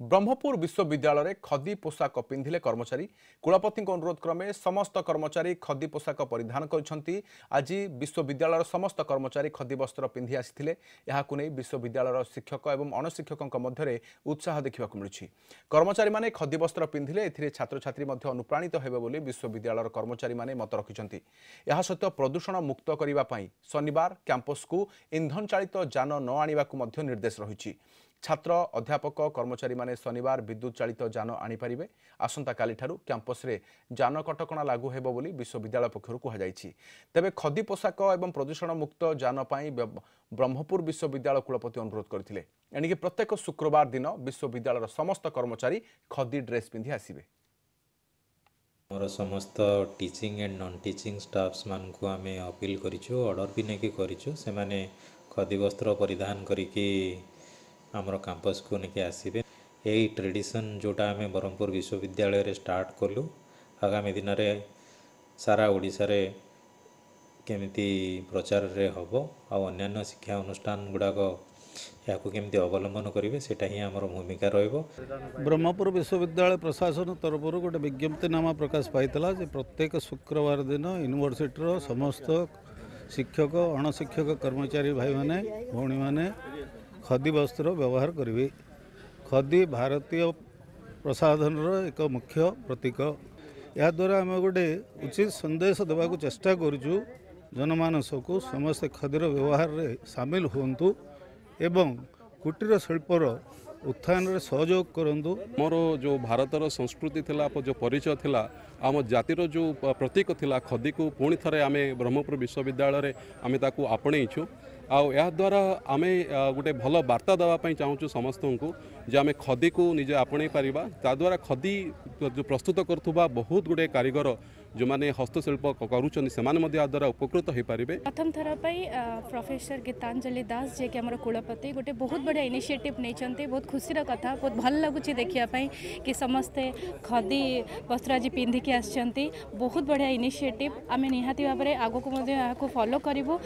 ବ୍ରହ୍ମପୁର ବିଶ୍ୱବିଦ୍ୟାଳୟରେ ଖଦି ପୋଷାକ ପିନ୍ଧିଲେ କର୍ମଚାରୀ କୁଳପତିଙ୍କ ଅନୁରୋଧ କ୍ରମେ ସମସ୍ତ କର୍ମଚାରୀ ଖଦି ପୋଷାକ ପରିଧାନ କରିଛନ୍ତି ଆଜି ବିଶ୍ୱବିଦ୍ୟାଳୟର ସମସ୍ତ କର୍ମଚାରୀ ଖଦି ବସ୍ତ୍ର ପିନ୍ଧି ଆସିଥିଲେ ଏହାକୁ ନେଇ ବିଶ୍ୱବିଦ୍ୟାଳୟର ଶିକ୍ଷକ ଏବଂ ଅଣଶିକ୍ଷକଙ୍କ ମଧ୍ୟରେ ଉତ୍ସାହ ଦେଖିବାକୁ ମିଳୁଛି କର୍ମଚାରୀମାନେ ଖଦି ବସ୍ତ୍ର ପିନ୍ଧିଲେ ଏଥିରେ ଛାତ୍ରଛାତ୍ରୀ ମଧ୍ୟ ଅନୁପ୍ରାଣିତ ହେବେ ବୋଲି ବିଶ୍ୱବିଦ୍ୟାଳୟର କର୍ମଚାରୀମାନେ ମତ ରଖିଛନ୍ତି ଏହା ସହିତ ପ୍ରଦୂଷଣ ମୁକ୍ତ କରିବା ପାଇଁ ଶନିବାର କ୍ୟାମ୍ପସ୍କୁ ଇନ୍ଧନ ଚାଳିତ ଯାନ ନ ଆଣିବାକୁ ମଧ୍ୟ ନିର୍ଦ୍ଦେଶ ରହିଛି ছাত্র অধ্যাপক কর্মচারী মানে শনিবার বিদ্যুৎ চালিত যান আনিপারে আসন্তকালিঠার ক্যাম্পসে যান কটকা লাগু হব বলে বিশ্ববিদ্যালয় পক্ষ কুহযাই তবে খদি পোশাক এবং প্রদূষণ মুক্ত যান ব্রহ্মপুর বিশ্ববিদ্যালয় কুলপতি অনুরোধ করে এণিকি প্রত্যেক শুক্রবার দিন বিশ্ববিদ্যালয়ের সমস্ত কর্মচারী খদি ড্রেস পিধি আসবে আমার সমস্ত teaching and non teaching teaching মানুষ আমি অপিল করছু অর্ডর বি ନେଇକି করছু সে খদি বস্ত্র পরিধান କରିକି ଆମର କ୍ୟାମ୍ପସ୍କୁ ନେଇକି ଆସିବେ ଏଇ ଟ୍ରେଡ଼ିସନ୍ ଯେଉଁଟା ଆମେ ବ୍ରହ୍ମପୁର ବିଶ୍ୱବିଦ୍ୟାଳୟରେ ଷ୍ଟାର୍ଟ କଲୁ ଆଗାମୀ ଦିନରେ ସାରା ଓଡ଼ିଶାରେ କେମିତି ପ୍ରଚାରରେ ହେବ ଆଉ ଅନ୍ୟାନ୍ୟ ଶିକ୍ଷା ଅନୁଷ୍ଠାନ ଗୁଡ଼ାକ ଏହାକୁ କେମିତି ଅବଲମ୍ବନ କରିବେ ସେଇଟା ହିଁ ଆମର ଭୂମିକା ରହିବ ବ୍ରହ୍ମପୁର ବିଶ୍ୱବିଦ୍ୟାଳୟ ପ୍ରଶାସନ ତରଫରୁ ଗୋଟେ ବିଜ୍ଞପ୍ତିନାମା ପ୍ରକାଶ ପାଇଥିଲା ଯେ ପ୍ରତ୍ୟେକ ଶୁକ୍ରବାର ଦିନ ୟୁନିଭର୍ସିଟିର ସମସ୍ତ ଶିକ୍ଷକ ଅଣଶିକ୍ଷକ କର୍ମଚାରୀ ଭାଇମାନେ ଭଉଣୀମାନେ ଖଦି ବସ୍ତ୍ର ବ୍ୟବହାର କରିବି ଖଦି ଭାରତୀୟ ପ୍ରସାଧନର ଏକ ମୁଖ୍ୟ ପ୍ରତୀକ ଏହାଦ୍ୱାରା ଆମେ ଗୋଟେ ଉଚିତ ସନ୍ଦେଶ ଦେବାକୁ ଚେଷ୍ଟା କରୁଛୁ ଜନମାନସକୁ ସମସ୍ତେ ଖଦିର ବ୍ୟବହାରରେ ସାମିଲ ହୁଅନ୍ତୁ ଏବଂ କୁଟୀର ଶିଳ୍ପର ଉତ୍ଥାନରେ ସହଯୋଗ କରନ୍ତୁ ମୋର ଯେଉଁ ଭାରତର ସଂସ୍କୃତି ଥିଲା ଯେଉଁ ପରିଚୟ ଥିଲା ଆମ ଜାତିର ଯେଉଁ ପ୍ରତୀକ ଥିଲା ଖଦିକୁ ପୁଣି ଥରେ ଆମେ ବ୍ରହ୍ମପୁର ବିଶ୍ୱବିଦ୍ୟାଳୟରେ ଆମେ ତାକୁ ଆପଣେଇଛୁ आद्वारा आम गोटे भल बार्ता देवाई चाहूँ समस्त को जे आम खदी को निजे आपण पार्वरा ताद्वारा खदी जो प्रस्तुत करुवा बहुत गुड कारीगर जो मैंने हस्तशिल्प करुँच द्वारा उपकृत हो पारे प्रथम थरपाई प्रफेसर गीतांजलि दास जी आम कुलपति गोटे बहुत बढ़िया इनिशिएटिव नहीं बहुत खुशी कथा बहुत भल लगुच देखापी कि समस्ते खदी वस्त्र आज पिंधिकी आस बहुत बढ़िया इनिशिएटिव आम निहाती भाव आग को फलो करूँ